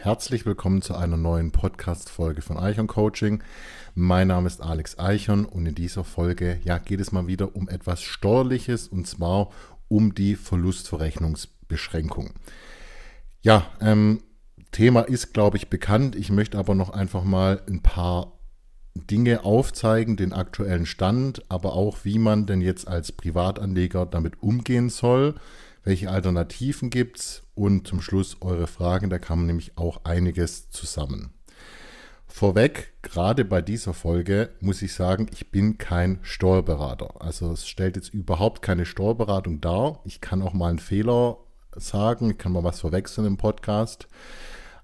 Herzlich willkommen zu einer neuen Podcast-Folge von Eichhorn Coaching. Mein Name ist Alex Eichhorn und in dieser Folge ja, geht es mal wieder um etwas Steuerliches und zwar um die Verlustverrechnungsbeschränkung. Ja, ähm, Thema ist, glaube ich, bekannt. Ich möchte aber noch einfach mal ein paar Dinge aufzeigen, den aktuellen Stand, aber auch, wie man denn jetzt als Privatanleger damit umgehen soll welche Alternativen gibt es und zum Schluss eure Fragen. Da kam nämlich auch einiges zusammen. Vorweg, gerade bei dieser Folge muss ich sagen, ich bin kein Steuerberater. Also es stellt jetzt überhaupt keine Steuerberatung dar. Ich kann auch mal einen Fehler sagen, ich kann mal was verwechseln im Podcast.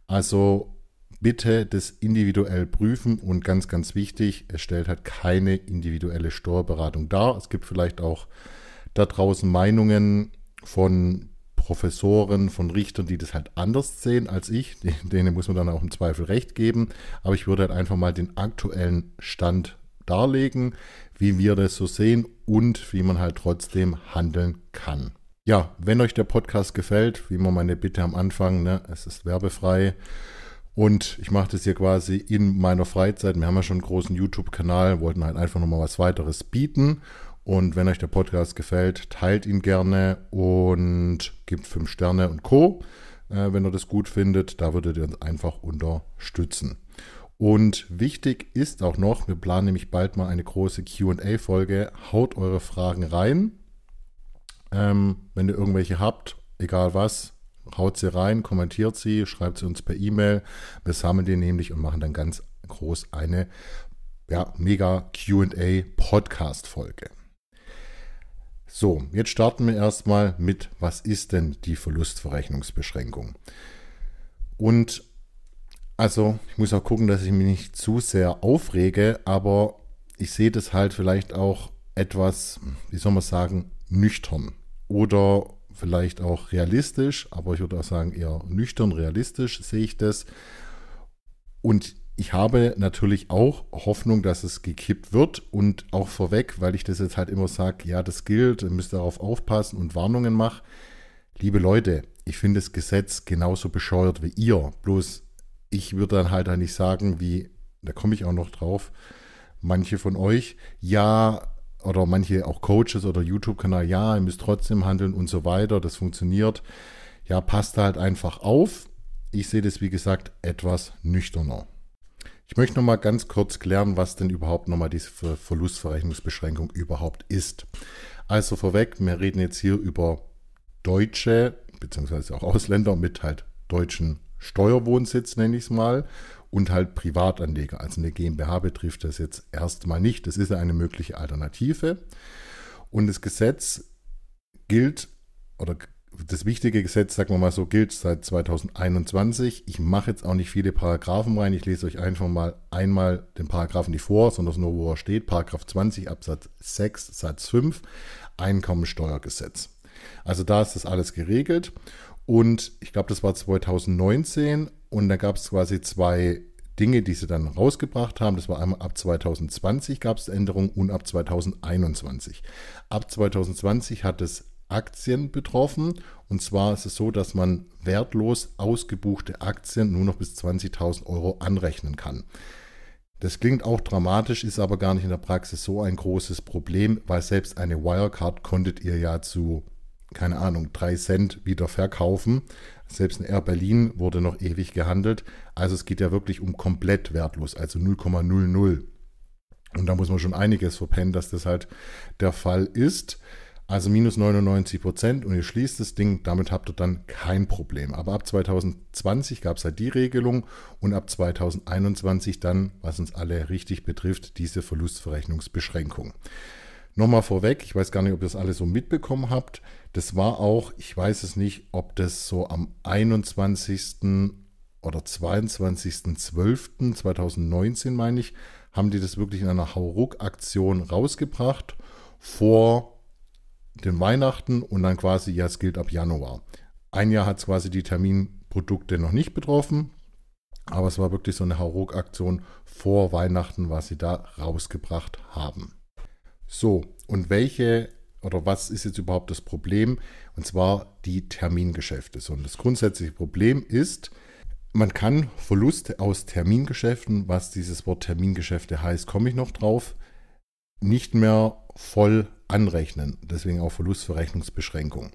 Also bitte das individuell prüfen und ganz, ganz wichtig, es stellt halt keine individuelle Steuerberatung dar. Es gibt vielleicht auch da draußen Meinungen, von Professoren, von Richtern, die das halt anders sehen als ich. Denen muss man dann auch im Zweifel recht geben. Aber ich würde halt einfach mal den aktuellen Stand darlegen, wie wir das so sehen und wie man halt trotzdem handeln kann. Ja, wenn euch der Podcast gefällt, wie immer meine Bitte am Anfang, ne, es ist werbefrei. Und ich mache das hier quasi in meiner Freizeit. Wir haben ja schon einen großen YouTube-Kanal, wollten halt einfach nochmal was weiteres bieten. Und wenn euch der Podcast gefällt, teilt ihn gerne und gebt 5 Sterne und Co. Äh, wenn ihr das gut findet, da würdet ihr uns einfach unterstützen. Und wichtig ist auch noch, wir planen nämlich bald mal eine große QA-Folge. Haut eure Fragen rein. Ähm, wenn ihr irgendwelche habt, egal was, haut sie rein, kommentiert sie, schreibt sie uns per E-Mail. Wir sammeln die nämlich und machen dann ganz groß eine ja, mega QA-Podcast-Folge. So, jetzt starten wir erstmal mit, was ist denn die Verlustverrechnungsbeschränkung? Und also, ich muss auch gucken, dass ich mich nicht zu sehr aufrege, aber ich sehe das halt vielleicht auch etwas, wie soll man sagen, nüchtern oder vielleicht auch realistisch, aber ich würde auch sagen eher nüchtern realistisch sehe ich das. Und ich habe natürlich auch Hoffnung, dass es gekippt wird und auch vorweg, weil ich das jetzt halt immer sage, ja, das gilt, ihr müsst darauf aufpassen und Warnungen mache. Liebe Leute, ich finde das Gesetz genauso bescheuert wie ihr. Bloß ich würde dann halt eigentlich sagen, wie, da komme ich auch noch drauf, manche von euch, ja, oder manche auch Coaches oder YouTube-Kanal, ja, ihr müsst trotzdem handeln und so weiter, das funktioniert. Ja, passt halt einfach auf. Ich sehe das, wie gesagt, etwas nüchterner. Ich möchte noch mal ganz kurz klären, was denn überhaupt nochmal diese Verlustverrechnungsbeschränkung überhaupt ist. Also vorweg, wir reden jetzt hier über Deutsche beziehungsweise auch Ausländer mit halt deutschen Steuerwohnsitz, nenne ich es mal, und halt Privatanleger. Also eine GmbH betrifft das jetzt erstmal nicht. Das ist eine mögliche Alternative. Und das Gesetz gilt oder das wichtige Gesetz, sagen wir mal so, gilt seit 2021. Ich mache jetzt auch nicht viele Paragraphen rein. Ich lese euch einfach mal einmal den Paragraphen nicht vor, sondern nur, wo er steht. Paragraph 20 Absatz 6 Satz 5 Einkommensteuergesetz. Also da ist das alles geregelt. Und ich glaube, das war 2019. Und da gab es quasi zwei Dinge, die sie dann rausgebracht haben. Das war einmal ab 2020 gab es Änderungen und ab 2021. Ab 2020 hat es Aktien betroffen. Und zwar ist es so, dass man wertlos ausgebuchte Aktien nur noch bis 20.000 Euro anrechnen kann. Das klingt auch dramatisch, ist aber gar nicht in der Praxis so ein großes Problem, weil selbst eine Wirecard konntet ihr ja zu, keine Ahnung, 3 Cent wieder verkaufen. Selbst ein Air Berlin wurde noch ewig gehandelt. Also es geht ja wirklich um komplett wertlos, also 0,00. Und da muss man schon einiges verpennen, dass das halt der Fall ist. Also minus 99 Prozent und ihr schließt das Ding, damit habt ihr dann kein Problem. Aber ab 2020 gab es halt die Regelung und ab 2021 dann, was uns alle richtig betrifft, diese Verlustverrechnungsbeschränkung. Nochmal vorweg, ich weiß gar nicht, ob ihr das alle so mitbekommen habt. Das war auch, ich weiß es nicht, ob das so am 21. oder 22.12.2019, meine ich, haben die das wirklich in einer Hauruck-Aktion rausgebracht vor den Weihnachten und dann quasi, ja, es gilt ab Januar. Ein Jahr hat es quasi die Terminprodukte noch nicht betroffen, aber es war wirklich so eine Hauruck-Aktion vor Weihnachten, was sie da rausgebracht haben. So, und welche oder was ist jetzt überhaupt das Problem? Und zwar die Termingeschäfte. So, und das grundsätzliche Problem ist, man kann Verluste aus Termingeschäften, was dieses Wort Termingeschäfte heißt, komme ich noch drauf, nicht mehr voll anrechnen. Deswegen auch Verlustverrechnungsbeschränkung.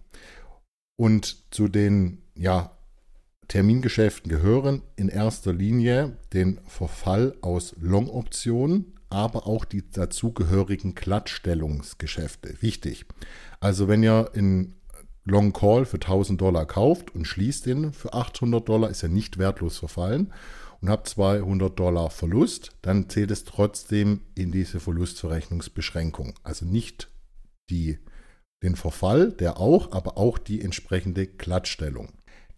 Und zu den ja, Termingeschäften gehören in erster Linie den Verfall aus Long-Optionen, aber auch die dazugehörigen Glattstellungsgeschäfte. Wichtig. Also wenn ihr in Long Call für 1000 Dollar kauft und schließt den für 800 Dollar, ist er nicht wertlos verfallen und habe 200 Dollar Verlust, dann zählt es trotzdem in diese Verlustverrechnungsbeschränkung. Also nicht die, den Verfall, der auch, aber auch die entsprechende Glattstellung.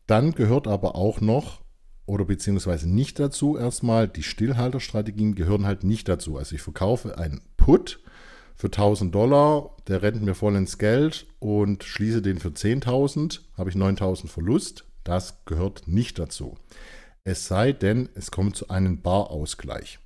Dann gehört aber auch noch oder beziehungsweise nicht dazu erstmal, die Stillhalterstrategien gehören halt nicht dazu. Also ich verkaufe einen Put für 1000 Dollar, der rennt mir voll ins Geld und schließe den für 10.000, habe ich 9.000 Verlust. Das gehört nicht dazu. Es sei denn, es kommt zu einem Barausgleich.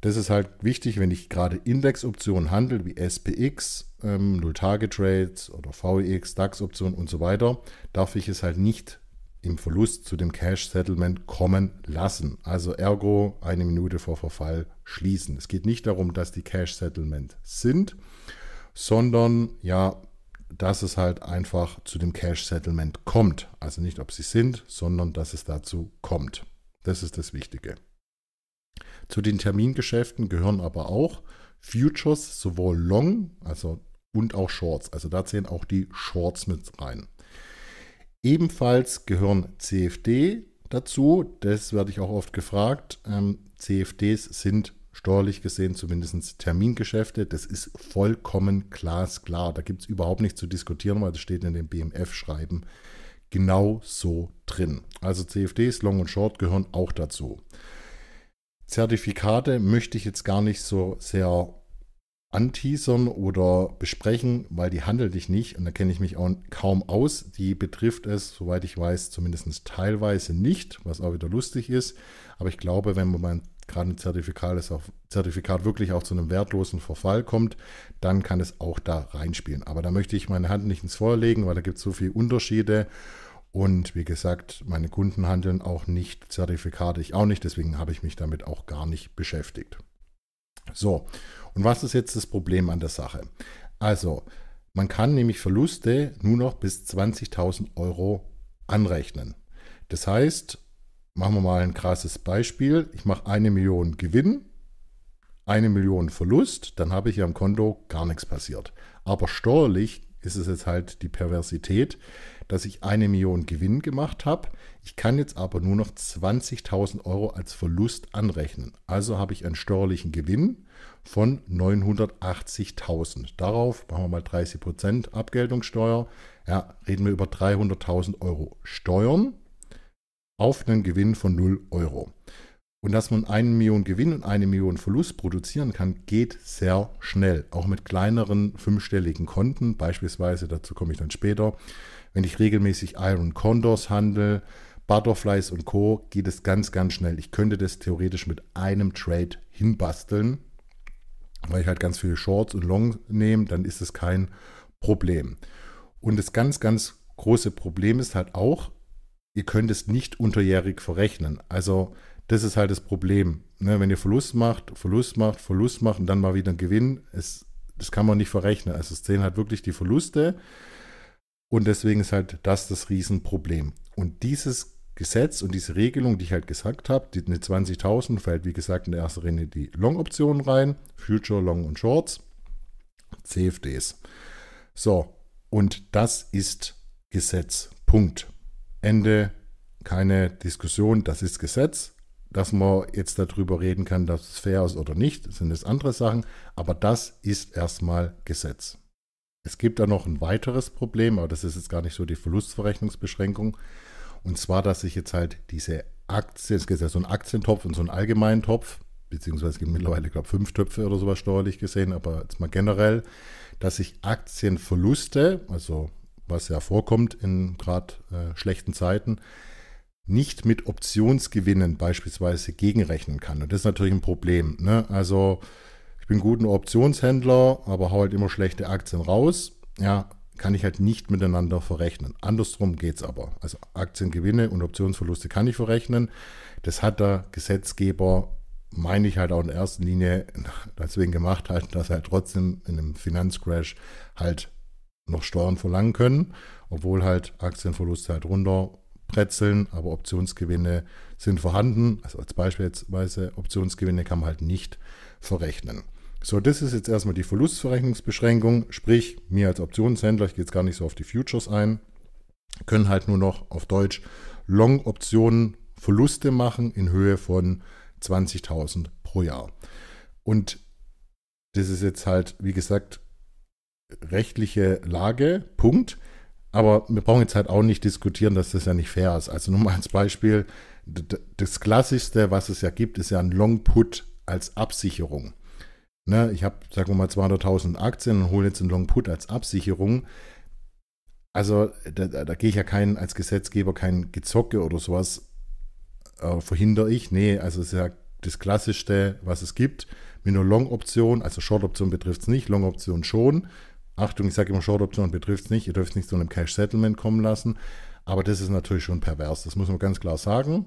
Das ist halt wichtig, wenn ich gerade Indexoptionen handle, wie SPX, ähm, Null-Target-Trades oder VEX, DAX-Optionen und so weiter, darf ich es halt nicht im Verlust zu dem Cash-Settlement kommen lassen. Also ergo eine Minute vor Verfall schließen. Es geht nicht darum, dass die Cash-Settlement sind, sondern ja, dass es halt einfach zu dem Cash-Settlement kommt. Also nicht, ob sie sind, sondern dass es dazu kommt. Das ist das Wichtige. Zu den Termingeschäften gehören aber auch Futures, sowohl Long also, und auch Shorts. Also da zählen auch die Shorts mit rein. Ebenfalls gehören CFD dazu. Das werde ich auch oft gefragt. Ähm, CFDs sind steuerlich gesehen zumindest Termingeschäfte. Das ist vollkommen glasklar. Da gibt es überhaupt nichts zu diskutieren, weil das steht in dem BMF-Schreiben genau so drin. Also CFDs, Long und Short gehören auch dazu. Zertifikate möchte ich jetzt gar nicht so sehr anteasern oder besprechen, weil die handelt ich nicht und da kenne ich mich auch kaum aus. Die betrifft es, soweit ich weiß, zumindest teilweise nicht, was auch wieder lustig ist. Aber ich glaube, wenn man beim gerade ein Zertifikat, ist auch, Zertifikat wirklich auch zu einem wertlosen Verfall kommt, dann kann es auch da reinspielen. Aber da möchte ich meine Hand nicht ins Feuer legen, weil da gibt es so viele Unterschiede. Und wie gesagt, meine Kunden handeln auch nicht Zertifikate, ich auch nicht, deswegen habe ich mich damit auch gar nicht beschäftigt. So, und was ist jetzt das Problem an der Sache? Also, man kann nämlich Verluste nur noch bis 20.000 Euro anrechnen. Das heißt, Machen wir mal ein krasses Beispiel. Ich mache eine Million Gewinn, eine Million Verlust, dann habe ich am Konto gar nichts passiert. Aber steuerlich ist es jetzt halt die Perversität, dass ich eine Million Gewinn gemacht habe. Ich kann jetzt aber nur noch 20.000 Euro als Verlust anrechnen. Also habe ich einen steuerlichen Gewinn von 980.000. Darauf machen wir mal 30% Abgeltungssteuer. Ja, reden wir über 300.000 Euro Steuern auf einen Gewinn von 0 Euro. Und dass man 1 Million Gewinn und 1 Million Verlust produzieren kann, geht sehr schnell. Auch mit kleineren fünfstelligen Konten, beispielsweise, dazu komme ich dann später. Wenn ich regelmäßig Iron Condors handle, Butterflies und Co., geht es ganz, ganz schnell. Ich könnte das theoretisch mit einem Trade hinbasteln, weil ich halt ganz viele Shorts und Long nehme, dann ist es kein Problem. Und das ganz, ganz große Problem ist halt auch, ihr könnt es nicht unterjährig verrechnen. Also das ist halt das Problem. Ne? Wenn ihr Verlust macht, Verlust macht, Verlust macht und dann mal wieder einen Gewinn, es, das kann man nicht verrechnen. Also es zählen halt wirklich die Verluste und deswegen ist halt das das Riesenproblem. Und dieses Gesetz und diese Regelung, die ich halt gesagt habe, die, eine 20.000 fällt wie gesagt in der ersten Linie die Long-Optionen rein, Future, Long und Shorts, CFDs. So, und das ist Gesetz. Punkt. Ende, keine Diskussion, das ist Gesetz. Dass man jetzt darüber reden kann, dass es fair ist oder nicht, sind es andere Sachen, aber das ist erstmal Gesetz. Es gibt da noch ein weiteres Problem, aber das ist jetzt gar nicht so die Verlustverrechnungsbeschränkung. Und zwar, dass ich jetzt halt diese Aktien, es gibt ja so einen Aktientopf und so einen allgemeinen Topf, beziehungsweise es gibt mittlerweile, glaube ich, fünf Töpfe oder sowas steuerlich gesehen, aber jetzt mal generell, dass ich Aktienverluste, also was ja vorkommt in gerade äh, schlechten Zeiten, nicht mit Optionsgewinnen beispielsweise gegenrechnen kann. Und das ist natürlich ein Problem. Ne? Also ich bin guter Optionshändler, aber haue halt immer schlechte Aktien raus. Ja, kann ich halt nicht miteinander verrechnen. Andersrum geht es aber. Also Aktiengewinne und Optionsverluste kann ich verrechnen. Das hat der Gesetzgeber, meine ich halt auch in erster Linie deswegen gemacht, halt, dass er halt trotzdem in einem Finanzcrash halt noch Steuern verlangen können, obwohl halt Aktienverluste halt runterbrezeln, aber Optionsgewinne sind vorhanden. Also als beispielsweise Optionsgewinne kann man halt nicht verrechnen. So, das ist jetzt erstmal die Verlustverrechnungsbeschränkung, sprich mir als Optionshändler, ich gehe jetzt gar nicht so auf die Futures ein, können halt nur noch auf Deutsch Long-Optionen Verluste machen in Höhe von 20.000 pro Jahr. Und das ist jetzt halt, wie gesagt, rechtliche Lage, Punkt. Aber wir brauchen jetzt halt auch nicht diskutieren, dass das ja nicht fair ist. Also nur mal als Beispiel, das Klassischste, was es ja gibt, ist ja ein Long Put als Absicherung. Ne, ich habe, sagen wir mal, 200.000 Aktien und hole jetzt einen Long Put als Absicherung. Also da, da gehe ich ja kein, als Gesetzgeber kein Gezocke oder sowas äh, verhindere ich. Nee, also es ist ja das Klassischste, was es gibt. Mit einer Long-Option, also Short-Option betrifft es nicht, Long-Option schon. Achtung, ich sage immer Short-Option betrifft es nicht, ihr dürft es nicht zu einem Cash-Settlement kommen lassen, aber das ist natürlich schon pervers, das muss man ganz klar sagen.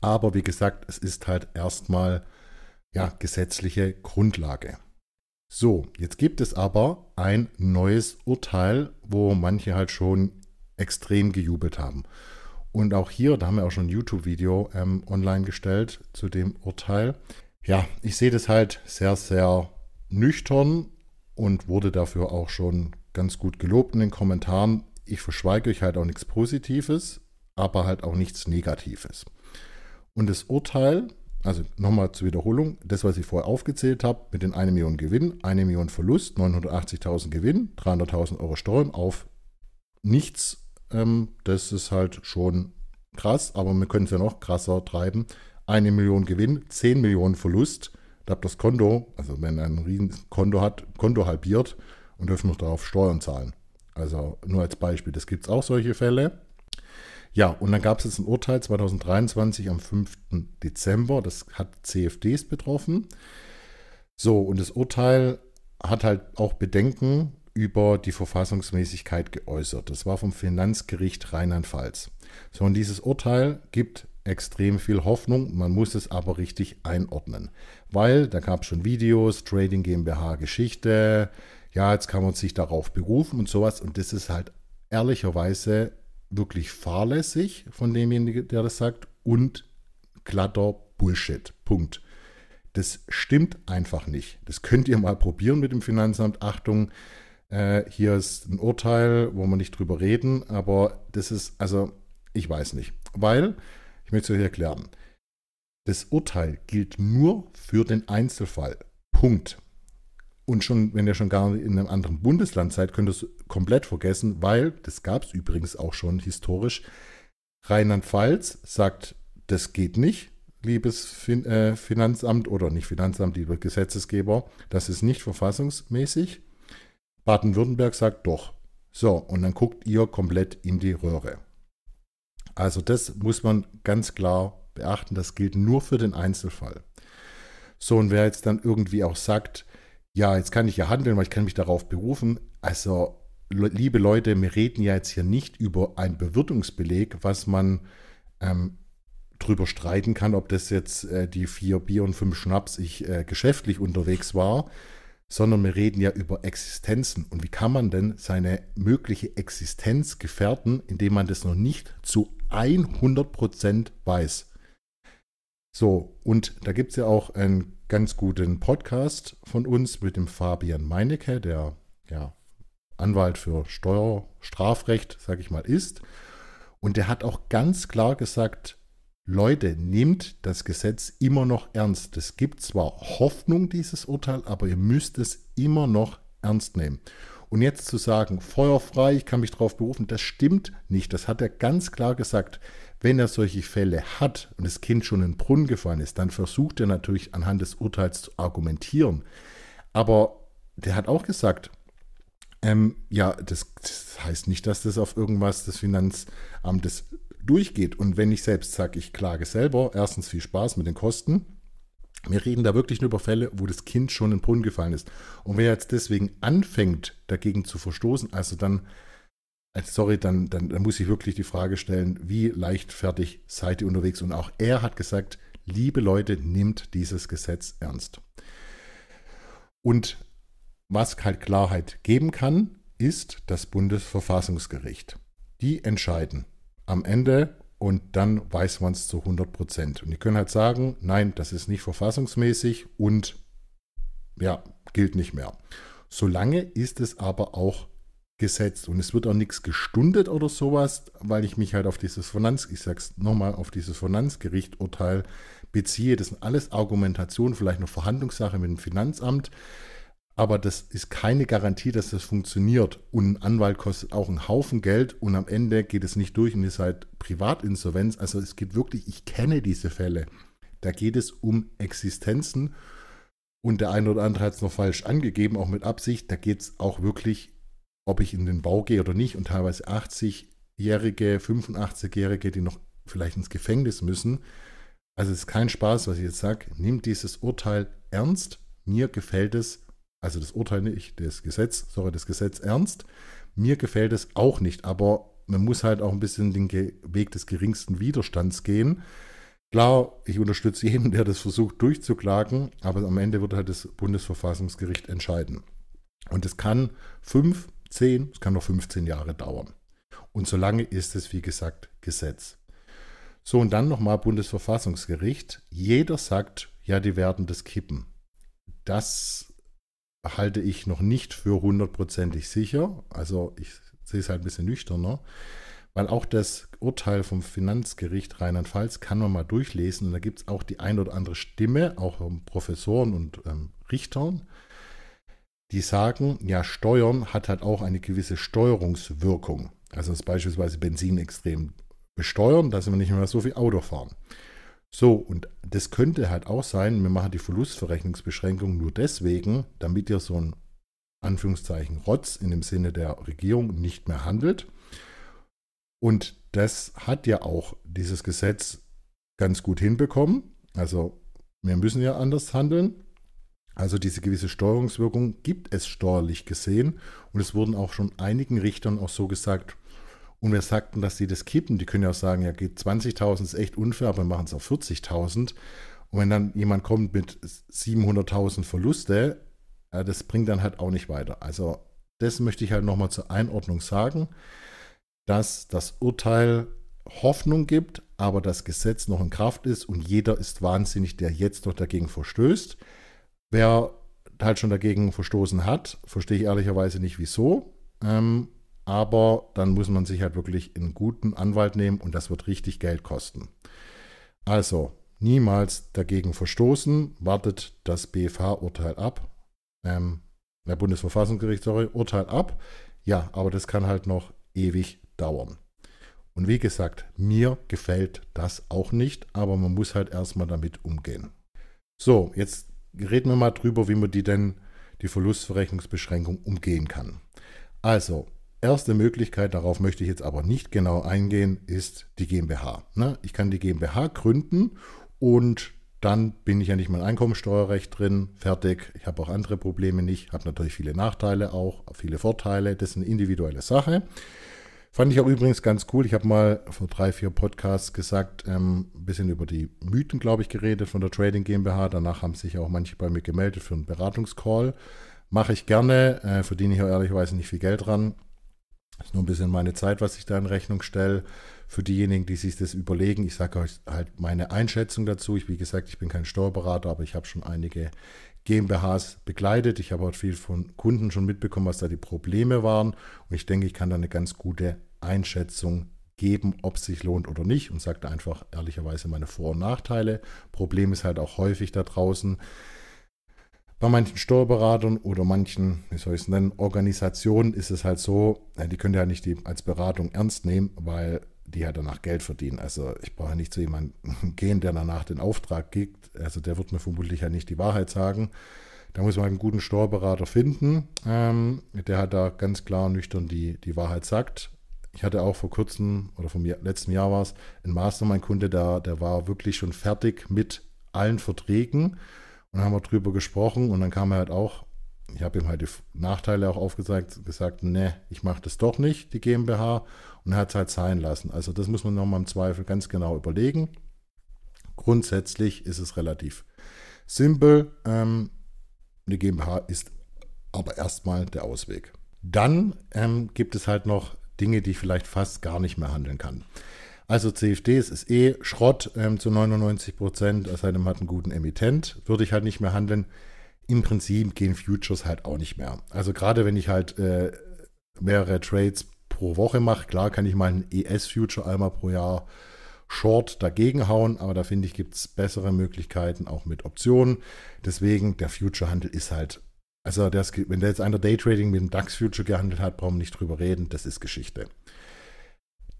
Aber wie gesagt, es ist halt erstmal ja, gesetzliche Grundlage. So, jetzt gibt es aber ein neues Urteil, wo manche halt schon extrem gejubelt haben. Und auch hier, da haben wir auch schon ein YouTube-Video ähm, online gestellt zu dem Urteil. Ja, ich sehe das halt sehr, sehr nüchtern und wurde dafür auch schon ganz gut gelobt in den Kommentaren. Ich verschweige euch halt auch nichts Positives, aber halt auch nichts Negatives. Und das Urteil, also nochmal zur Wiederholung, das, was ich vorher aufgezählt habe, mit den 1 Million Gewinn, 1 Million Verlust, 980.000 Gewinn, 300.000 Euro Steuern auf nichts, ähm, das ist halt schon krass, aber wir können es ja noch krasser treiben. 1 Million Gewinn, 10 Millionen Verlust, ich habe das Konto, also wenn ein riesen Konto hat, Konto halbiert und dürfen noch darauf Steuern zahlen. Also nur als Beispiel, das gibt es auch solche Fälle. Ja, und dann gab es jetzt ein Urteil 2023 am 5. Dezember, das hat CFDs betroffen. So, und das Urteil hat halt auch Bedenken über die Verfassungsmäßigkeit geäußert. Das war vom Finanzgericht Rheinland-Pfalz. So, und dieses Urteil gibt extrem viel Hoffnung, man muss es aber richtig einordnen. Weil da gab es schon Videos, Trading GmbH Geschichte, ja, jetzt kann man sich darauf berufen und sowas und das ist halt ehrlicherweise wirklich fahrlässig von demjenigen, der das sagt und glatter Bullshit. Punkt. Das stimmt einfach nicht. Das könnt ihr mal probieren mit dem Finanzamt. Achtung, äh, hier ist ein Urteil, wo wir nicht drüber reden, aber das ist, also ich weiß nicht, weil ich möchte es euch erklären. Das Urteil gilt nur für den Einzelfall. Punkt. Und schon, wenn ihr schon gar in einem anderen Bundesland seid, könnt ihr es komplett vergessen, weil, das gab es übrigens auch schon historisch, Rheinland-Pfalz sagt, das geht nicht, liebes fin äh, Finanzamt oder nicht Finanzamt, lieber Gesetzesgeber, das ist nicht verfassungsmäßig. Baden-Württemberg sagt doch. So, und dann guckt ihr komplett in die Röhre. Also das muss man ganz klar beachten, das gilt nur für den Einzelfall. So, und wer jetzt dann irgendwie auch sagt, ja, jetzt kann ich ja handeln, weil ich kann mich darauf berufen, also liebe Leute, wir reden ja jetzt hier nicht über ein Bewirtungsbeleg, was man ähm, drüber streiten kann, ob das jetzt äh, die vier Bier und fünf Schnaps ich äh, geschäftlich unterwegs war, sondern wir reden ja über Existenzen. Und wie kann man denn seine mögliche Existenz gefährden, indem man das noch nicht zu 100% weiß. So, und da gibt es ja auch einen ganz guten Podcast von uns mit dem Fabian Meinecke, der ja Anwalt für Steuerstrafrecht, sage ich mal, ist. Und der hat auch ganz klar gesagt, Leute, nehmt das Gesetz immer noch ernst. Es gibt zwar Hoffnung, dieses Urteil, aber ihr müsst es immer noch ernst nehmen. Und jetzt zu sagen, feuerfrei, ich kann mich darauf berufen, das stimmt nicht. Das hat er ganz klar gesagt. Wenn er solche Fälle hat und das Kind schon in den Brunnen gefallen ist, dann versucht er natürlich anhand des Urteils zu argumentieren. Aber der hat auch gesagt, ähm, ja, das, das, heißt nicht, dass das auf irgendwas des Finanzamtes durchgeht. Und wenn ich selbst sage, ich klage selber, erstens viel Spaß mit den Kosten wir reden da wirklich nur über Fälle, wo das Kind schon in den Brunnen gefallen ist. Und wer jetzt deswegen anfängt, dagegen zu verstoßen, also dann, also sorry, dann, dann, dann muss ich wirklich die Frage stellen, wie leichtfertig seid ihr unterwegs? Und auch er hat gesagt, liebe Leute, nimmt dieses Gesetz ernst. Und was halt Klarheit geben kann, ist das Bundesverfassungsgericht. Die entscheiden am Ende, und dann weiß man es zu 100 Prozent. Und die können halt sagen, nein, das ist nicht verfassungsmäßig und ja, gilt nicht mehr. Solange ist es aber auch gesetzt und es wird auch nichts gestundet oder sowas, weil ich mich halt auf dieses Finanz, ich sag's nochmal, auf dieses Finanzgerichturteil beziehe. Das sind alles Argumentationen, vielleicht noch Verhandlungssache mit dem Finanzamt aber das ist keine Garantie, dass das funktioniert. Und ein Anwalt kostet auch einen Haufen Geld und am Ende geht es nicht durch und ihr seid Privatinsolvenz. Also es geht wirklich, ich kenne diese Fälle. Da geht es um Existenzen und der eine oder andere hat es noch falsch angegeben, auch mit Absicht. Da geht es auch wirklich, ob ich in den Bau gehe oder nicht und teilweise 80-Jährige, 85-Jährige, die noch vielleicht ins Gefängnis müssen. Also es ist kein Spaß, was ich jetzt sage. Nehmt dieses Urteil ernst. Mir gefällt es also das Urteil nicht, das Gesetz, sorry, das Gesetz ernst. Mir gefällt es auch nicht, aber man muss halt auch ein bisschen den Ge Weg des geringsten Widerstands gehen. Klar, ich unterstütze jeden, der das versucht durchzuklagen, aber am Ende wird halt das Bundesverfassungsgericht entscheiden. Und es kann fünf, zehn, es kann noch 15 Jahre dauern. Und solange ist es, wie gesagt, Gesetz. So, und dann nochmal Bundesverfassungsgericht. Jeder sagt, ja, die werden das kippen. Das halte ich noch nicht für hundertprozentig sicher. Also ich sehe es halt ein bisschen nüchterner, weil auch das Urteil vom Finanzgericht Rheinland-Pfalz kann man mal durchlesen und da gibt es auch die ein oder andere Stimme, auch um ähm, Professoren und ähm, Richtern, die sagen, ja, Steuern hat halt auch eine gewisse Steuerungswirkung. Also das beispielsweise Benzin extrem besteuern, dass wir nicht mehr so viel Auto fahren. So, und das könnte halt auch sein, wir machen die Verlustverrechnungsbeschränkung nur deswegen, damit ihr so ein Anführungszeichen Rotz in dem Sinne der Regierung nicht mehr handelt. Und das hat ja auch dieses Gesetz ganz gut hinbekommen. Also wir müssen ja anders handeln. Also diese gewisse Steuerungswirkung gibt es steuerlich gesehen. Und es wurden auch schon einigen Richtern auch so gesagt, und wir sagten, dass sie das kippen. Die können ja auch sagen, ja, geht 20.000 ist echt unfair, aber wir machen es auf 40.000. Und wenn dann jemand kommt mit 700.000 Verluste, ja, das bringt dann halt auch nicht weiter. Also das möchte ich halt nochmal zur Einordnung sagen, dass das Urteil Hoffnung gibt, aber das Gesetz noch in Kraft ist und jeder ist wahnsinnig, der jetzt noch dagegen verstößt. Wer halt schon dagegen verstoßen hat, verstehe ich ehrlicherweise nicht wieso. Ähm, aber dann muss man sich halt wirklich einen guten Anwalt nehmen und das wird richtig Geld kosten. Also niemals dagegen verstoßen, wartet das BFH-Urteil ab, ähm, der Bundesverfassungsgericht, sorry, Urteil ab. Ja, aber das kann halt noch ewig dauern. Und wie gesagt, mir gefällt das auch nicht, aber man muss halt erstmal damit umgehen. So, jetzt reden wir mal drüber, wie man die denn, die Verlustverrechnungsbeschränkung, umgehen kann. Also, Erste Möglichkeit, darauf möchte ich jetzt aber nicht genau eingehen, ist die GmbH. Ne? Ich kann die GmbH gründen und dann bin ich ja nicht mein Einkommensteuerrecht drin, fertig. Ich habe auch andere Probleme nicht, habe natürlich viele Nachteile auch, viele Vorteile. Das ist eine individuelle Sache. Fand ich auch übrigens ganz cool. Ich habe mal vor drei, vier Podcasts gesagt, ähm, ein bisschen über die Mythen, glaube ich, geredet von der Trading GmbH. Danach haben sich auch manche bei mir gemeldet für einen Beratungscall. Mache ich gerne, äh, verdiene ich auch ehrlicherweise nicht viel Geld dran ist nur ein bisschen meine Zeit, was ich da in Rechnung stelle. Für diejenigen, die sich das überlegen, ich sage euch halt meine Einschätzung dazu. Ich, wie gesagt, ich bin kein Steuerberater, aber ich habe schon einige GmbHs begleitet. Ich habe auch viel von Kunden schon mitbekommen, was da die Probleme waren. Und ich denke, ich kann da eine ganz gute Einschätzung geben, ob es sich lohnt oder nicht. Und sage da einfach ehrlicherweise meine Vor- und Nachteile. Problem ist halt auch häufig da draußen bei manchen Steuerberatern oder manchen, wie soll ich es nennen, Organisationen ist es halt so, die können ja nicht die als Beratung ernst nehmen, weil die ja halt danach Geld verdienen. Also ich brauche ja nicht zu jemandem gehen, der danach den Auftrag gibt. Also der wird mir vermutlich ja nicht die Wahrheit sagen. Da muss man halt einen guten Steuerberater finden, ähm, der hat da ganz klar und nüchtern die, die Wahrheit sagt. Ich hatte auch vor kurzem oder vom Jahr, letzten Jahr war es, ein Mastermind-Kunde, der, der war wirklich schon fertig mit allen Verträgen dann haben wir drüber gesprochen und dann kam er halt auch, ich habe ihm halt die Nachteile auch aufgezeigt, gesagt, ne, ich mache das doch nicht, die GmbH, und er hat es halt sein lassen. Also das muss man nochmal im Zweifel ganz genau überlegen. Grundsätzlich ist es relativ simpel. Ähm, eine GmbH ist aber erstmal der Ausweg. Dann ähm, gibt es halt noch Dinge, die ich vielleicht fast gar nicht mehr handeln kann. Also CFDs ist eh Schrott ähm, zu 99 Prozent, es sei denn, man hat einen guten Emittent, würde ich halt nicht mehr handeln. Im Prinzip gehen Futures halt auch nicht mehr. Also gerade wenn ich halt äh, mehrere Trades pro Woche mache, klar kann ich meinen ES-Future einmal pro Jahr Short dagegen hauen, aber da finde ich, gibt es bessere Möglichkeiten, auch mit Optionen. Deswegen, der Future-Handel ist halt, also das, wenn da jetzt einer Daytrading mit dem DAX-Future gehandelt hat, brauchen wir nicht drüber reden, das ist Geschichte.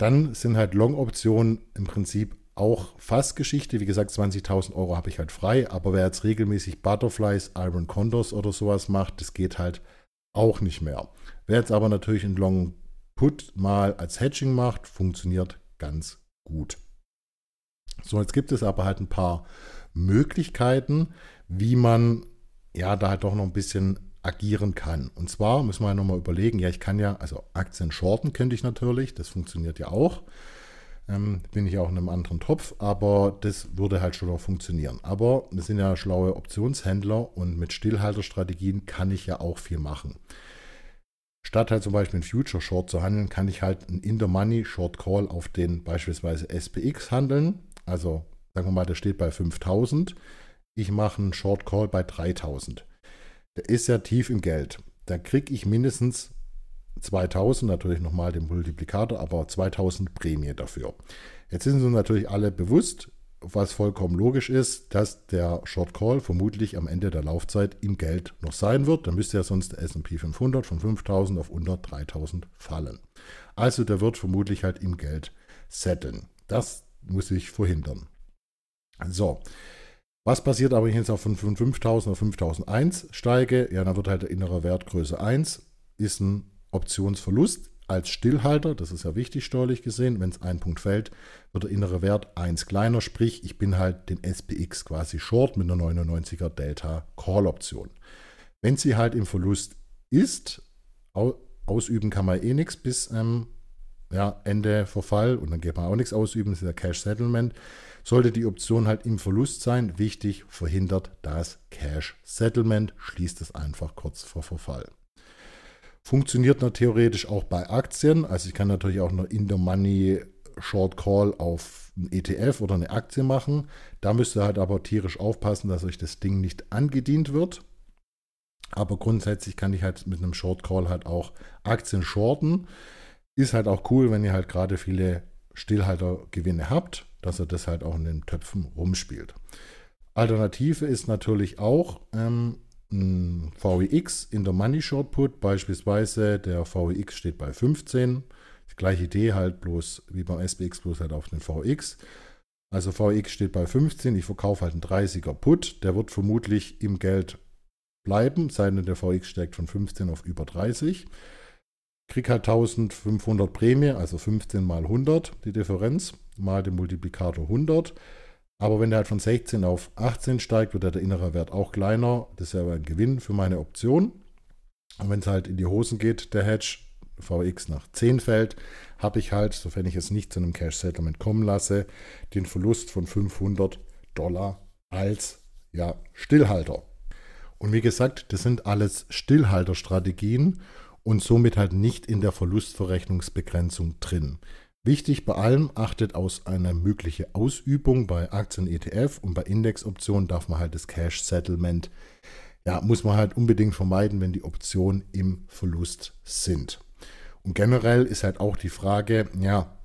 Dann sind halt Long-Optionen im Prinzip auch fast Geschichte. Wie gesagt, 20.000 Euro habe ich halt frei. Aber wer jetzt regelmäßig Butterflies, Iron Condors oder sowas macht, das geht halt auch nicht mehr. Wer jetzt aber natürlich einen Long Put mal als Hedging macht, funktioniert ganz gut. So, jetzt gibt es aber halt ein paar Möglichkeiten, wie man ja da halt doch noch ein bisschen agieren kann. Und zwar müssen wir ja nochmal überlegen, ja, ich kann ja, also Aktien shorten könnte ich natürlich, das funktioniert ja auch. Ähm, bin ich auch in einem anderen Topf, aber das würde halt schon auch funktionieren. Aber wir sind ja schlaue Optionshändler und mit Stillhalterstrategien kann ich ja auch viel machen. Statt halt zum Beispiel einen Future Short zu handeln, kann ich halt einen In-the-Money Short Call auf den beispielsweise SPX handeln. Also sagen wir mal, der steht bei 5000. Ich mache einen Short Call bei 3000 der ist ja tief im Geld. Da kriege ich mindestens 2000, natürlich nochmal den Multiplikator, aber 2000 Prämie dafür. Jetzt sind uns natürlich alle bewusst, was vollkommen logisch ist, dass der Short Call vermutlich am Ende der Laufzeit im Geld noch sein wird. Dann müsste ja sonst der SP 500 von 5000 auf unter 3000 fallen. Also der wird vermutlich halt im Geld setteln. Das muss ich verhindern. So, was passiert aber, wenn ich jetzt auf 5000 auf 5001 steige? Ja, dann wird halt der innere Wert Größe 1, ist ein Optionsverlust als Stillhalter, das ist ja wichtig steuerlich gesehen, wenn es ein Punkt fällt, wird der innere Wert 1 kleiner, sprich ich bin halt den SPX quasi short mit einer 99er Delta Call Option. Wenn sie halt im Verlust ist, ausüben kann man eh nichts bis ähm, ja, Ende Verfall und dann geht man auch nichts ausüben, das ist ja Cash Settlement. Sollte die Option halt im Verlust sein, wichtig, verhindert das Cash Settlement, schließt es einfach kurz vor Verfall. Funktioniert noch theoretisch auch bei Aktien. Also ich kann natürlich auch eine In-the-Money Short Call auf ein ETF oder eine Aktie machen. Da müsst ihr halt aber tierisch aufpassen, dass euch das Ding nicht angedient wird. Aber grundsätzlich kann ich halt mit einem Short Call halt auch Aktien shorten. Ist halt auch cool, wenn ihr halt gerade viele Stillhaltergewinne habt dass er das halt auch in den Töpfen rumspielt. Alternative ist natürlich auch ähm, ein VEX in der Money Short Put, beispielsweise der VEX steht bei 15. Die gleiche Idee halt bloß wie beim SBX bloß halt auf den VX. Also VX steht bei 15, ich verkaufe halt einen 30er Put, der wird vermutlich im Geld bleiben, sei denn der VX steigt von 15 auf über 30. Krieg halt 1500 Prämie, also 15 mal 100 die Differenz, mal den Multiplikator 100. Aber wenn der halt von 16 auf 18 steigt, wird der innere Wert auch kleiner. Das ist ja ein Gewinn für meine Option. Und wenn es halt in die Hosen geht, der Hedge, VX nach 10 fällt, habe ich halt, sofern ich es nicht zu einem Cash Settlement kommen lasse, den Verlust von 500 Dollar als ja, Stillhalter. Und wie gesagt, das sind alles Stillhalterstrategien und somit halt nicht in der Verlustverrechnungsbegrenzung drin. Wichtig bei allem, achtet aus einer mögliche Ausübung bei Aktien-ETF und bei Indexoptionen darf man halt das Cash-Settlement, ja, muss man halt unbedingt vermeiden, wenn die Optionen im Verlust sind. Und generell ist halt auch die Frage, ja,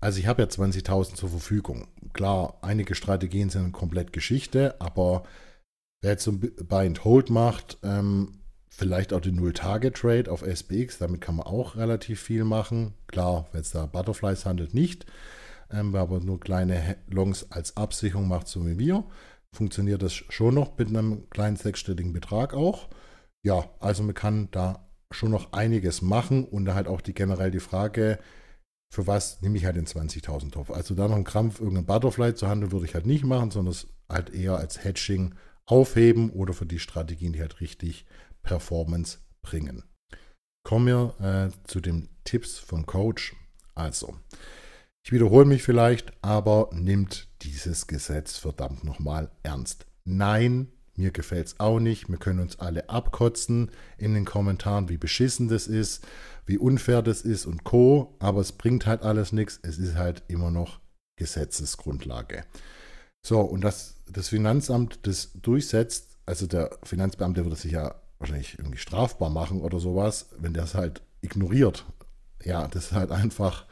also ich habe ja 20.000 zur Verfügung. Klar, einige Strategien sind komplett Geschichte, aber wer jetzt so ein Buy and Hold macht, ähm, Vielleicht auch den Null-Target-Trade auf SBX, damit kann man auch relativ viel machen. Klar, wenn es da Butterflies handelt, nicht. Ähm, aber nur kleine Longs als Absicherung macht, so wie wir. Funktioniert das schon noch mit einem kleinen sechsstelligen Betrag auch. Ja, also man kann da schon noch einiges machen und da halt auch die generell die Frage, für was nehme ich halt den 20.000 Topf? Also da noch einen Krampf, irgendeinen Butterfly zu handeln, würde ich halt nicht machen, sondern es halt eher als Hedging aufheben oder für die Strategien, die halt richtig Performance bringen. Kommen wir äh, zu den Tipps von Coach. Also, ich wiederhole mich vielleicht, aber nimmt dieses Gesetz verdammt nochmal ernst. Nein, mir gefällt es auch nicht. Wir können uns alle abkotzen in den Kommentaren, wie beschissen das ist, wie unfair das ist und co. Aber es bringt halt alles nichts. Es ist halt immer noch Gesetzesgrundlage. So, und dass das Finanzamt das durchsetzt, also der Finanzbeamte würde sich ja wahrscheinlich irgendwie strafbar machen oder sowas, wenn der es halt ignoriert. Ja, das ist halt einfach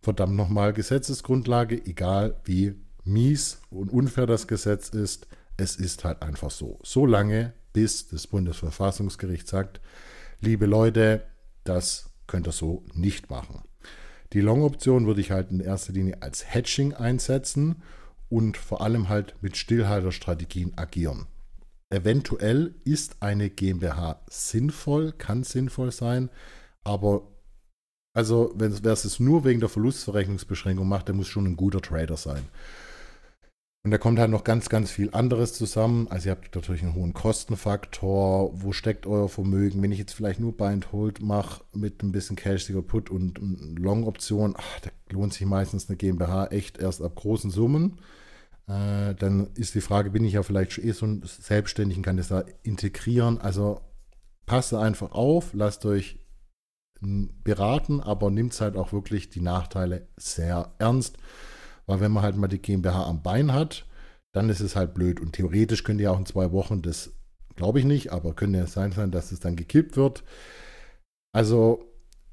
verdammt nochmal Gesetzesgrundlage, egal wie mies und unfair das Gesetz ist. Es ist halt einfach so. So lange, bis das Bundesverfassungsgericht sagt, liebe Leute, das könnt ihr so nicht machen. Die Long-Option würde ich halt in erster Linie als Hedging einsetzen und vor allem halt mit Stillhalterstrategien agieren. Eventuell ist eine GmbH sinnvoll, kann sinnvoll sein, aber also wenn es es nur wegen der Verlustverrechnungsbeschränkung macht, der muss schon ein guter Trader sein. Und da kommt halt noch ganz, ganz viel anderes zusammen. Also ihr habt natürlich einen hohen Kostenfaktor. Wo steckt euer Vermögen? Wenn ich jetzt vielleicht nur Buy and Hold mache mit ein bisschen Cash, Single Put und Long Option, ach, da lohnt sich meistens eine GmbH echt erst ab großen Summen. Äh, dann ist die Frage, bin ich ja vielleicht eh so ein Selbstständigen, kann das da integrieren? Also passt einfach auf, lasst euch beraten, aber nimmt halt auch wirklich die Nachteile sehr ernst. Weil wenn man halt mal die GmbH am Bein hat, dann ist es halt blöd. Und theoretisch könnt ihr auch in zwei Wochen das, glaube ich nicht, aber könnte ja sein, sein, dass es dann gekippt wird. Also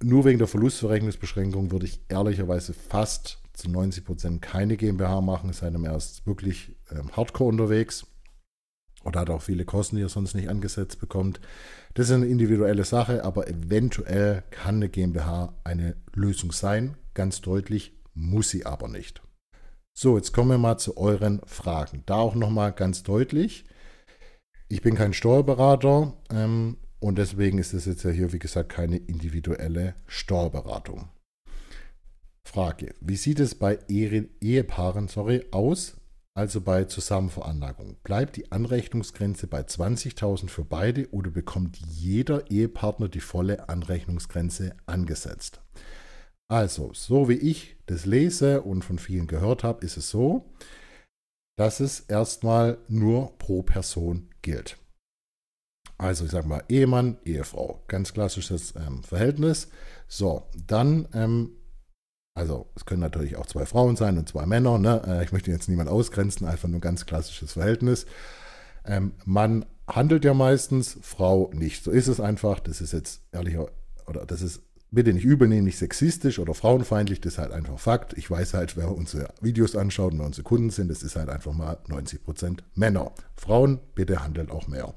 nur wegen der Verlustverrechnungsbeschränkung würde ich ehrlicherweise fast zu 90 Prozent keine GmbH machen, es ist einem erst wirklich ähm, hardcore unterwegs oder hat auch viele Kosten, die er sonst nicht angesetzt bekommt. Das ist eine individuelle Sache, aber eventuell kann eine GmbH eine Lösung sein. Ganz deutlich muss sie aber nicht. So, jetzt kommen wir mal zu euren Fragen. Da auch nochmal ganz deutlich. Ich bin kein Steuerberater ähm, und deswegen ist es jetzt ja hier, wie gesagt, keine individuelle Steuerberatung. Frage, wie sieht es bei Ehepaaren sorry, aus, also bei Zusammenveranlagung? Bleibt die Anrechnungsgrenze bei 20.000 für beide oder bekommt jeder Ehepartner die volle Anrechnungsgrenze angesetzt? Also, so wie ich das lese und von vielen gehört habe, ist es so, dass es erstmal nur pro Person gilt. Also ich sage mal Ehemann, Ehefrau, ganz klassisches ähm, Verhältnis. So, dann ähm, also es können natürlich auch zwei Frauen sein und zwei Männer. Ne? Äh, ich möchte jetzt niemand ausgrenzen, einfach nur ein ganz klassisches Verhältnis. Ähm, Mann handelt ja meistens, Frau nicht. So ist es einfach. Das ist jetzt ehrlicher oder das ist bitte nicht übel nehmen, nicht sexistisch oder frauenfeindlich, das ist halt einfach Fakt. Ich weiß halt, wer unsere Videos anschaut und wer unsere Kunden sind, das ist halt einfach mal 90% Prozent Männer. Frauen, bitte handelt auch mehr.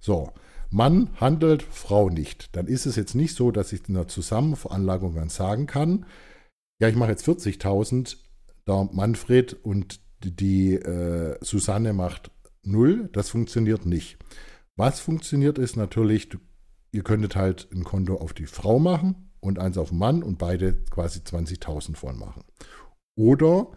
So, Mann handelt, Frau nicht. Dann ist es jetzt nicht so, dass ich in der Zusammenveranlagung dann sagen kann, ja, ich mache jetzt 40.000, da Manfred und die äh, Susanne macht null, das funktioniert nicht. Was funktioniert ist natürlich, du, ihr könntet halt ein Konto auf die Frau machen und eins auf den Mann und beide quasi 20.000 von machen. Oder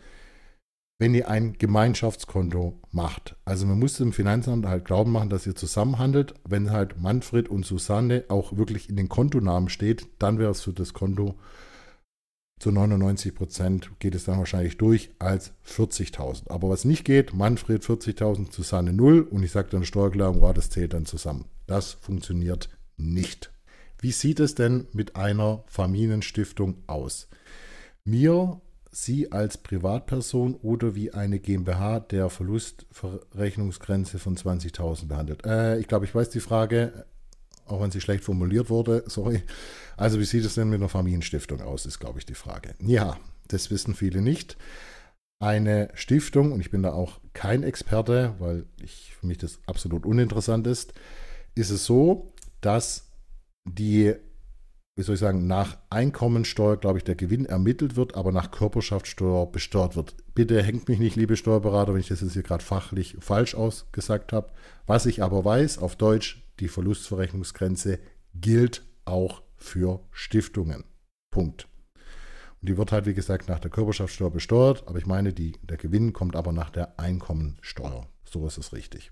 wenn ihr ein Gemeinschaftskonto macht. Also man muss dem Finanzamt halt glauben machen, dass ihr zusammen handelt. Wenn halt Manfred und Susanne auch wirklich in den Kontonamen steht, dann wäre es für das Konto zu 99 Prozent geht es dann wahrscheinlich durch als 40.000. Aber was nicht geht, Manfred 40.000, Susanne 0 und ich sage dann Steuerklagen, oh, das zählt dann zusammen. Das funktioniert nicht. Wie sieht es denn mit einer Familienstiftung aus? Mir, Sie als Privatperson oder wie eine GmbH der Verlustverrechnungsgrenze von 20.000 behandelt? Äh, ich glaube, ich weiß die Frage auch wenn sie schlecht formuliert wurde, sorry. Also wie sieht es denn mit einer Familienstiftung aus, ist, glaube ich, die Frage. Ja, das wissen viele nicht. Eine Stiftung, und ich bin da auch kein Experte, weil ich, für mich das absolut uninteressant ist, ist es so, dass die, wie soll ich sagen, nach Einkommensteuer, glaube ich, der Gewinn ermittelt wird, aber nach Körperschaftssteuer besteuert wird. Bitte hängt mich nicht, liebe Steuerberater, wenn ich das jetzt hier gerade fachlich falsch ausgesagt habe. Was ich aber weiß, auf Deutsch die Verlustverrechnungsgrenze gilt auch für Stiftungen. Punkt. Und die wird halt, wie gesagt, nach der Körperschaftssteuer besteuert, aber ich meine, die, der Gewinn kommt aber nach der Einkommensteuer. So ist es richtig.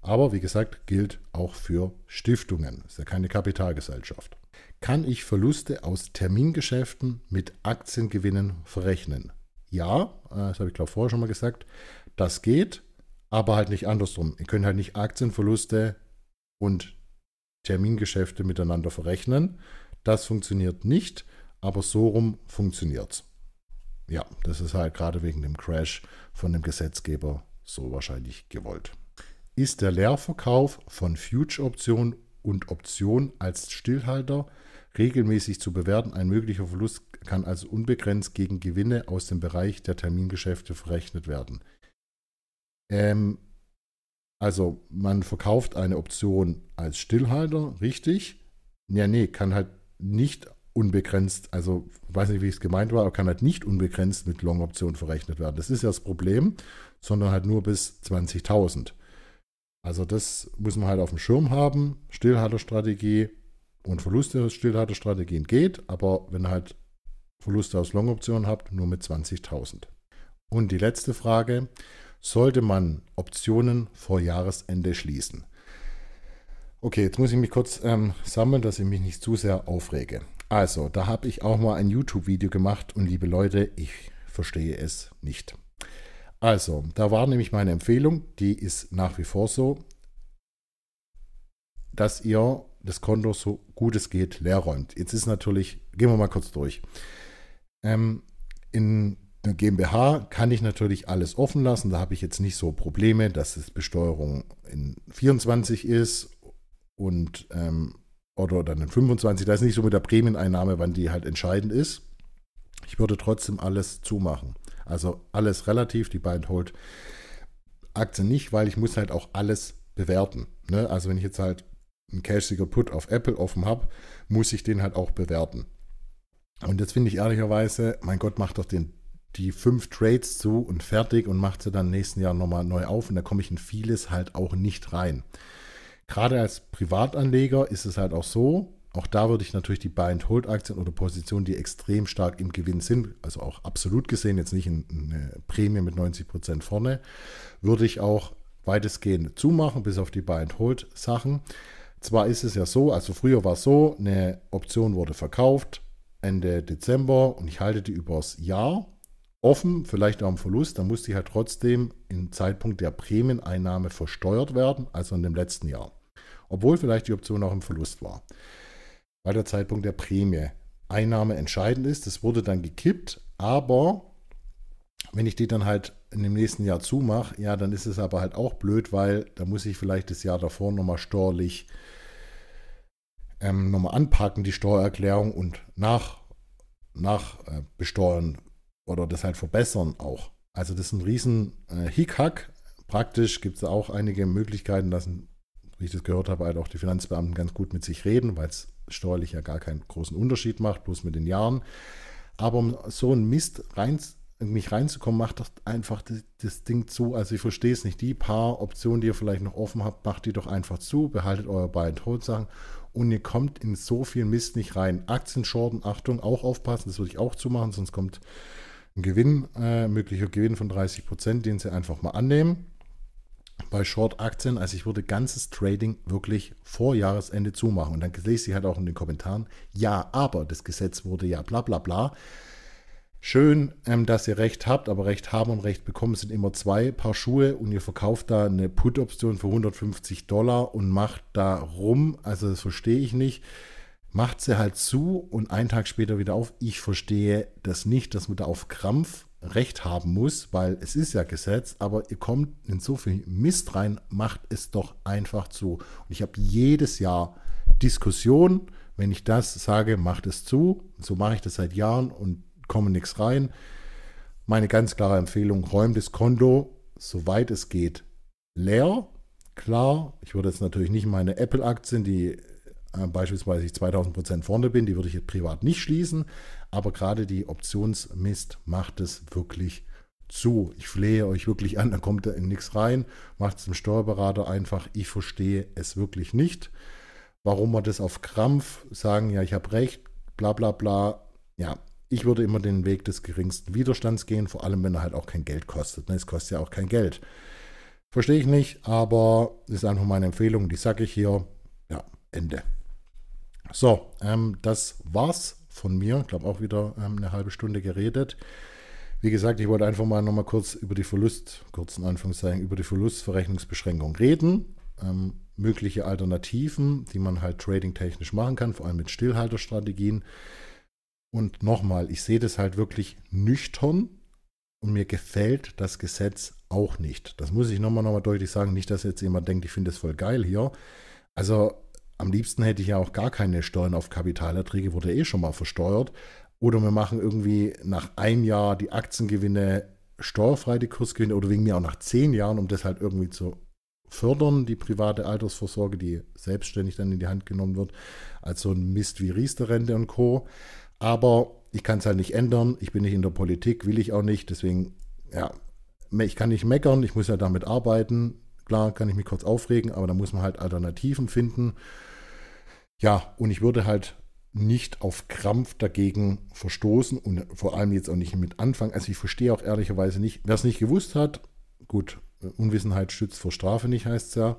Aber wie gesagt, gilt auch für Stiftungen. Ist ja keine Kapitalgesellschaft. Kann ich Verluste aus Termingeschäften mit Aktiengewinnen verrechnen? Ja, äh, das habe ich glaube vorher schon mal gesagt. Das geht, aber halt nicht andersrum. Ihr könnt halt nicht Aktienverluste und Termingeschäfte miteinander verrechnen. Das funktioniert nicht, aber so rum funktioniert es. Ja, das ist halt gerade wegen dem Crash von dem Gesetzgeber so wahrscheinlich gewollt. Ist der Leerverkauf von Future-Optionen und Optionen als Stillhalter regelmäßig zu bewerten? Ein möglicher Verlust kann also unbegrenzt gegen Gewinne aus dem Bereich der Termingeschäfte verrechnet werden. Ähm, also man verkauft eine Option als Stillhalter, richtig. Ja, nee, kann halt nicht unbegrenzt, also weiß nicht, wie es gemeint war, aber kann halt nicht unbegrenzt mit Long-Option verrechnet werden. Das ist ja das Problem, sondern halt nur bis 20.000. Also das muss man halt auf dem Schirm haben. Stillhalterstrategie und Verluste aus Stillhalterstrategien geht, aber wenn ihr halt Verluste aus Long-Optionen habt, nur mit 20.000. Und die letzte Frage, sollte man Optionen vor Jahresende schließen. Okay, jetzt muss ich mich kurz ähm, sammeln, dass ich mich nicht zu sehr aufrege. Also, da habe ich auch mal ein YouTube-Video gemacht und liebe Leute, ich verstehe es nicht. Also, da war nämlich meine Empfehlung, die ist nach wie vor so, dass ihr das Konto so gut es geht leer räumt. Jetzt ist natürlich, gehen wir mal kurz durch. Ähm, in eine GmbH kann ich natürlich alles offen lassen. Da habe ich jetzt nicht so Probleme, dass es Besteuerung in 24 ist und ähm, oder dann in 25. Da ist nicht so mit der Prämieneinnahme, wann die halt entscheidend ist. Ich würde trotzdem alles zumachen. Also alles relativ, die Buy Hold Aktien nicht, weil ich muss halt auch alles bewerten. Ne? Also wenn ich jetzt halt einen Cash-Sicker Put auf Apple offen habe, muss ich den halt auch bewerten. Und jetzt finde ich ehrlicherweise, mein Gott, macht doch den die fünf Trades zu und fertig und macht sie dann nächsten Jahr nochmal neu auf. Und da komme ich in vieles halt auch nicht rein. Gerade als Privatanleger ist es halt auch so, auch da würde ich natürlich die Buy-and-Hold-Aktien oder Positionen, die extrem stark im Gewinn sind, also auch absolut gesehen, jetzt nicht eine Prämie mit 90% Prozent vorne, würde ich auch weitestgehend zumachen, bis auf die Buy-and-Hold-Sachen. Zwar ist es ja so, also früher war es so, eine Option wurde verkauft Ende Dezember und ich halte die übers Jahr offen, vielleicht auch im Verlust, dann muss die halt trotzdem im Zeitpunkt der Prämieneinnahme versteuert werden, also in dem letzten Jahr. Obwohl vielleicht die Option auch im Verlust war. Weil der Zeitpunkt der Prämie Einnahme entscheidend ist. Das wurde dann gekippt, aber wenn ich die dann halt in dem nächsten Jahr zumache, ja, dann ist es aber halt auch blöd, weil da muss ich vielleicht das Jahr davor nochmal steuerlich ähm, nochmal anpacken, die Steuererklärung und nach, nach äh, besteuern oder das halt verbessern auch. Also das ist ein riesen äh, Hickhack. Praktisch gibt es auch einige Möglichkeiten, dass, wie ich das gehört habe, halt auch die Finanzbeamten ganz gut mit sich reden, weil es steuerlich ja gar keinen großen Unterschied macht, bloß mit den Jahren. Aber um so einen Mist rein, mich reinzukommen, macht doch einfach das, das Ding zu. Also ich verstehe es nicht. Die paar Optionen, die ihr vielleicht noch offen habt, macht die doch einfach zu, behaltet eure beiden Todsachen und ihr kommt in so viel Mist nicht rein. Aktien, Shorten, Achtung, auch aufpassen, das würde ich auch zumachen, sonst kommt einen Gewinn, äh, möglicher Gewinn von 30 Prozent, den sie einfach mal annehmen. Bei Short-Aktien, also ich würde ganzes Trading wirklich vor Jahresende zumachen. Und dann lese ich halt auch in den Kommentaren, ja, aber das Gesetz wurde ja bla bla bla. Schön, ähm, dass ihr Recht habt, aber Recht haben und Recht bekommen sind immer zwei Paar Schuhe und ihr verkauft da eine Put-Option für 150 Dollar und macht da rum. Also das verstehe ich nicht macht sie halt zu und einen Tag später wieder auf. Ich verstehe das nicht, dass man da auf Krampf Recht haben muss, weil es ist ja Gesetz, aber ihr kommt in so viel Mist rein, macht es doch einfach zu. Und ich habe jedes Jahr Diskussionen, wenn ich das sage, macht es zu. So mache ich das seit Jahren und komme nichts rein. Meine ganz klare Empfehlung, räumt das Konto, soweit es geht, leer. Klar, ich würde jetzt natürlich nicht meine Apple-Aktien, die äh, beispielsweise ich 2000 Prozent vorne bin, die würde ich jetzt privat nicht schließen, aber gerade die Optionsmist macht es wirklich zu. Ich flehe euch wirklich an, da kommt da in nichts rein, macht es dem Steuerberater einfach, ich verstehe es wirklich nicht. Warum wir das auf Krampf sagen, ja, ich habe recht, bla bla bla. Ja, ich würde immer den Weg des geringsten Widerstands gehen, vor allem wenn er halt auch kein Geld kostet. Ne? Es kostet ja auch kein Geld. Verstehe ich nicht, aber ist einfach meine Empfehlung, die sage ich hier. Ja, Ende. So, ähm, das war's von mir. Ich glaube auch wieder ähm, eine halbe Stunde geredet. Wie gesagt, ich wollte einfach mal nochmal kurz über die Verlust, kurzen Anführungszeichen, über die Verlustverrechnungsbeschränkung reden. Ähm, mögliche Alternativen, die man halt trading-technisch machen kann, vor allem mit Stillhalterstrategien. Und nochmal, ich sehe das halt wirklich nüchtern und mir gefällt das Gesetz auch nicht. Das muss ich nochmal noch mal deutlich sagen. Nicht, dass jetzt jemand denkt, ich finde das voll geil hier. Also am liebsten hätte ich ja auch gar keine Steuern auf Kapitalerträge, wurde eh schon mal versteuert. Oder wir machen irgendwie nach einem Jahr die Aktiengewinne steuerfrei, die Kursgewinne, oder wegen mir auch nach zehn Jahren, um das halt irgendwie zu fördern, die private Altersvorsorge, die selbstständig dann in die Hand genommen wird, als so ein Mist wie Riester-Rente und Co. Aber ich kann es halt nicht ändern, ich bin nicht in der Politik, will ich auch nicht, deswegen, ja, ich kann nicht meckern, ich muss ja damit arbeiten, Klar, kann ich mich kurz aufregen, aber da muss man halt Alternativen finden. Ja, und ich würde halt nicht auf Krampf dagegen verstoßen und vor allem jetzt auch nicht mit anfangen. Also ich verstehe auch ehrlicherweise nicht, wer es nicht gewusst hat, gut, Unwissenheit stützt vor Strafe nicht, heißt es ja.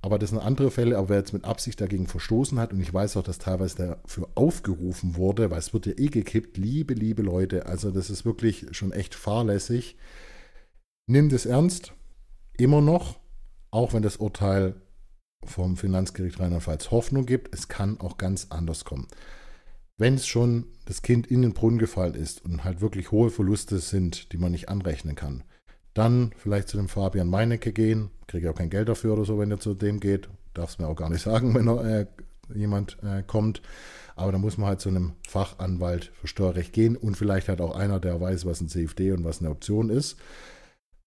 Aber das sind andere Fälle, aber wer jetzt mit Absicht dagegen verstoßen hat, und ich weiß auch, dass teilweise dafür aufgerufen wurde, weil es wird ja eh gekippt, liebe, liebe Leute, also das ist wirklich schon echt fahrlässig. Nimm das ernst, immer noch, auch wenn das Urteil vom Finanzgericht Rheinland-Pfalz Hoffnung gibt, es kann auch ganz anders kommen. Wenn es schon das Kind in den Brunnen gefallen ist und halt wirklich hohe Verluste sind, die man nicht anrechnen kann, dann vielleicht zu dem Fabian Meinecke gehen. Kriege ich auch kein Geld dafür oder so, wenn er zu dem geht. Darf es mir auch gar nicht sagen, wenn er, äh, jemand äh, kommt. Aber da muss man halt zu einem Fachanwalt für Steuerrecht gehen und vielleicht halt auch einer, der weiß, was ein CFD und was eine Option ist.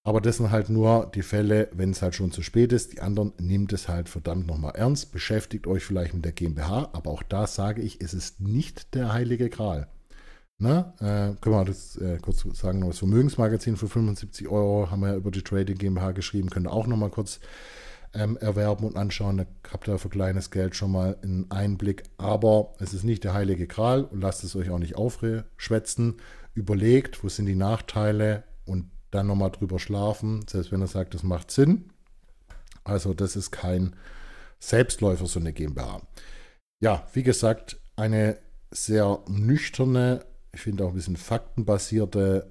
Aber das sind halt nur die Fälle, wenn es halt schon zu spät ist. Die anderen nimmt es halt verdammt nochmal ernst. Beschäftigt euch vielleicht mit der GmbH, aber auch da sage ich, es ist nicht der heilige Gral. Na, äh, können wir das äh, kurz sagen, das Vermögensmagazin für 75 Euro haben wir ja über die Trading GmbH geschrieben, könnt ihr auch nochmal kurz ähm, erwerben und anschauen. Da habt ihr für kleines Geld schon mal einen Einblick. Aber es ist nicht der heilige Gral und lasst es euch auch nicht aufschwätzen. Überlegt, wo sind die Nachteile und dann nochmal drüber schlafen, selbst wenn er sagt, das macht Sinn. Also das ist kein Selbstläufer, so eine GmbH. Ja, wie gesagt, eine sehr nüchterne, ich finde auch ein bisschen faktenbasierte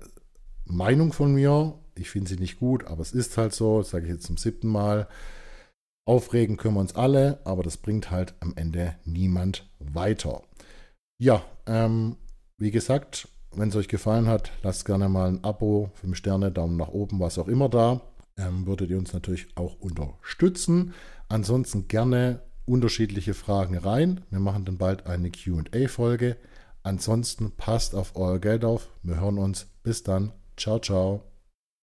Meinung von mir. Ich finde sie nicht gut, aber es ist halt so, sage ich jetzt zum siebten Mal. Aufregen können wir uns alle, aber das bringt halt am Ende niemand weiter. Ja, ähm, wie gesagt, wenn es euch gefallen hat, lasst gerne mal ein Abo, 5 Sterne, Daumen nach oben, was auch immer da. Ähm, würdet ihr uns natürlich auch unterstützen. Ansonsten gerne unterschiedliche Fragen rein. Wir machen dann bald eine QA-Folge. Ansonsten passt auf euer Geld auf. Wir hören uns. Bis dann. Ciao, ciao.